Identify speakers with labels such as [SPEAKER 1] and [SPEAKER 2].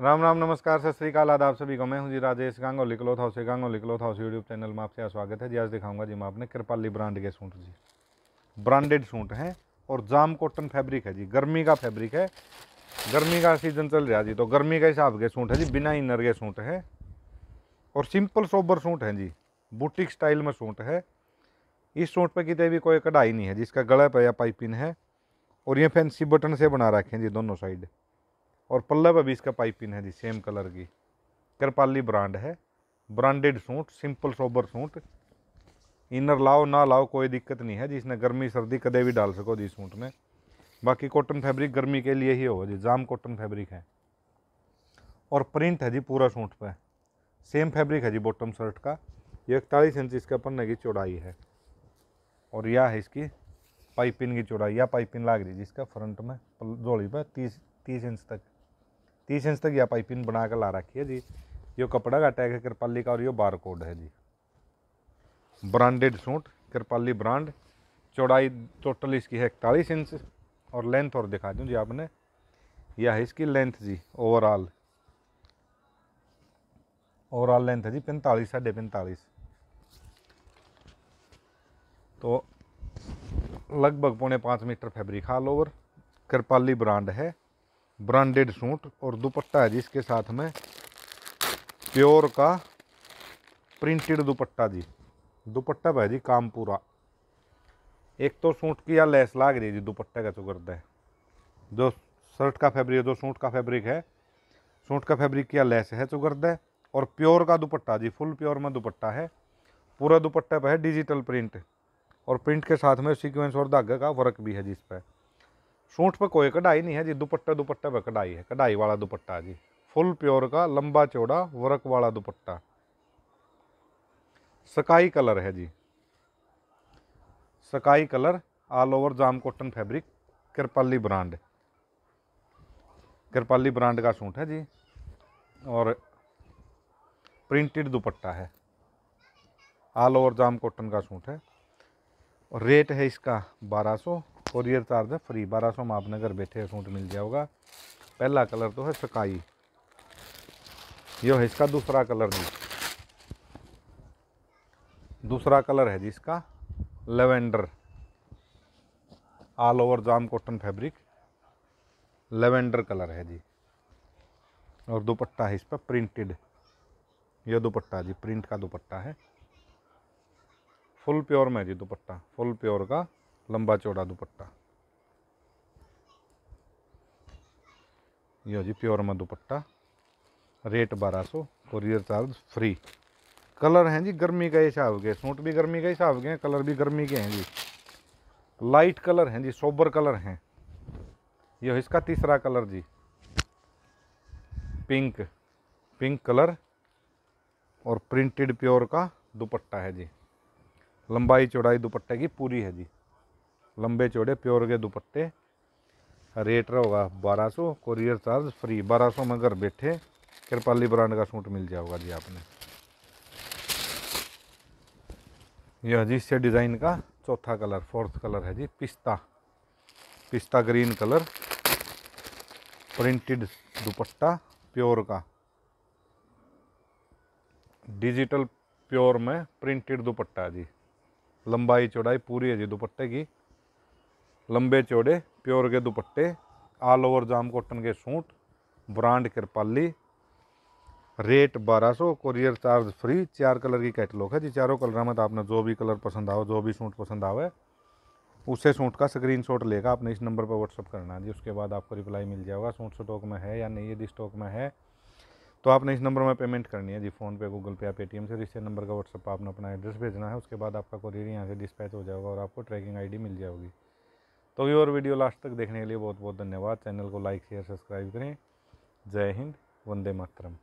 [SPEAKER 1] राम राम नमस्कार सत श्रीकाल आदाब सभी को मैं हूं जी राजेश गांगो लिकलोत हाउस गांगो था हाउस यूट्यूब चैनल में आपसे स्वागत है जी आज दिखाऊंगा जी मैं आपने कृपाली ब्रांड के सूट जी ब्रांडेड सूट हैं और जाम कॉटन फैब्रिक है जी गर्मी का फैब्रिक है गर्मी का सीजन चल रहा जी तो गर्मी के हिसाब के सूट है जी बिना इनर के सूट है और सिंपल सोबर सूट है जी बुटिक स्टाइल में सूट है इस सूट पर कितने भी कोई कढ़ाई नहीं है जिसका गला पर या पाइपिन है और ये फैंसी बटन से बना रखे हैं जी दोनों साइड और पल्ला पर भी इसका पाइपिंग है जी सेम कलर की कृपाली ब्रांड है branded suit simple sober suit inner लाओ ना लाओ कोई दिक्कत नहीं है जिसने गर्मी सर्दी कदे भी डाल सको जी सूट में बाकी कॉटन फैब्रिक गर्मी के लिए ही हो जी जाम कॉटन फैब्रिक है और प्रिंट है जी पूरा सूट पर सेम फैब्रिक है जी बॉटम शर्ट का ये इकतालीस इंच इसका पन्ने की चौड़ाई है और यह है इसकी पाइपिन की चौड़ाई या पाइपिंग लाग रही है जिसका फ्रंट में जोड़ी पर तीस तीस इंच तक तीस इंच तक यह पाइपिंग बना कर ला रखी है जी ये कपड़ा का टैग है कृपाली का और ये बार कोड है जी ब्रांडेड सूट कृपाली ब्रांड चौड़ाई टोटल इसकी है इकतालीस इंच और लेंथ और दिखा दूँ जी आपने यह है इसकी लेंथ जी ओवरऑल ओवरऑल लेंथ है जी पैंतालीस साढ़े पैंतालीस तो लगभग पौने पाँच metre fabric all over Kripali brand है ब्रांडेड सूट और दुपट्टा है जी इसके साथ में प्योर का प्रिंटेड दुपट्टा जी दुपट्टा भाई जी काम पूरा एक तो सूट की या लेस लाग रही है जी दुपट्टे का चुगर्द है जो शर्ट का फैब्रिक है जो सूट का फैब्रिक है सूट का फैब्रिक किया लेस है चुगर्द है और प्योर का दुपट्टा जी फुल प्योर में दुपट्टा है पूरा दुपट्टे पर है डिजिटल प्रिंट और प्रिंट के साथ में सीक्वेंस और धागे का वर्क भी है जिस पर सूट पर कोई कढ़ाई नहीं है जी दुपट्टा दुपट्टा पर कढ़ाई है कढ़ाई वाला दुपट्टा जी फुल प्योर का लंबा चौड़ा वर्क वाला दुपट्टा सकाई कलर है जी सकाई कलर ऑल ओवर जाम cotton fabric Kripali brand Kripali brand का सूट है जी और प्रिंटेड दुपट्टा है ऑल ओवर जाम कॉटन का सूट है और रेट है इसका बारह सौ कोरियर चार्ज है फ्री बारह सौ में आपने घर बैठे सूट मिल जाएगा पहला कलर तो है सकाई यह है इसका दूसरा कलर जी दूसरा कलर है जी इसका लेवेंडर ऑल ओवर जाम कॉटन फैब्रिक लेवेंडर कलर है जी और दुपट्टा है इस पर प्रिंटेड यह दुपट्टा जी प्रिंट का दुपट्टा है फुल प्योर में जी दुपट्टा फुल प्योर का लंबा चौड़ा दुपट्टा यो जी प्योर में दुपट्टा रेट बारह सौ कोरियर चार्ज फ्री कलर हैं जी गर्मी के हिसाब के सूट भी गर्मी के हिसाब के हैं कलर भी गर्मी के हैं जी लाइट कलर हैं जी सोबर कलर हैं यो इसका तीसरा कलर जी पिंक पिंक कलर और प्रिंटेड प्योर का दुपट्टा है जी लंबाई चौड़ाई दुपट्टे की पूरी है जी लंबे चौड़े प्योर के दुपट्टे रेट रहेगा बारह सौ कोरियर चार्ज फ्री बारह सौ में घर बैठे कृपाली ब्रांड का सूट मिल जाएगा जी आपने यह जी इससे डिज़ाइन का चौथा कलर फोर्थ कलर है जी पिस्ता पिस्ता green colour printed dupatta pure का डिजिटल प्योर में प्रिंटेड दुपट्टा जी लंबाई चौड़ाई पूरी है जी दुपट्टे की लंबे चौड़े प्योर के दुपट्टे ऑल ओवर जाम कॉटन के suit brand Kripali rate 1200 courier charge free चार कलर की कैटलॉग है जी चारों कलर में तो आपने जो भी कलर पसंद आओ जो भी सूट पसंद आवे उसे सूट का स्क्रीन शॉट लेगा आपने इस नंबर पर व्हाट्सअप करना जी उसके बाद आपको रिप्लाई मिल जाएगा सूट स्टॉक में है या नहीं यदि स्टॉक में है तो आपने इस नंबर में पेमेंट करनी है जी फोन पे गूगल पे या पेटीएम से इसे नंबर का व्हाट्सअप आपने अपना एड्रेस भेजना है उसके बाद आपका कोरियर यहाँ से डिस्पैच हो जाएगा और आपको ट्रैकिंग आईडी मिल जाएगी तो ये और वीडियो लास्ट तक देखने के लिए बहुत बहुत धन्यवाद चैनल को लाइक शेयर सब्सक्राइब करें जय हिंद वंदे मातरम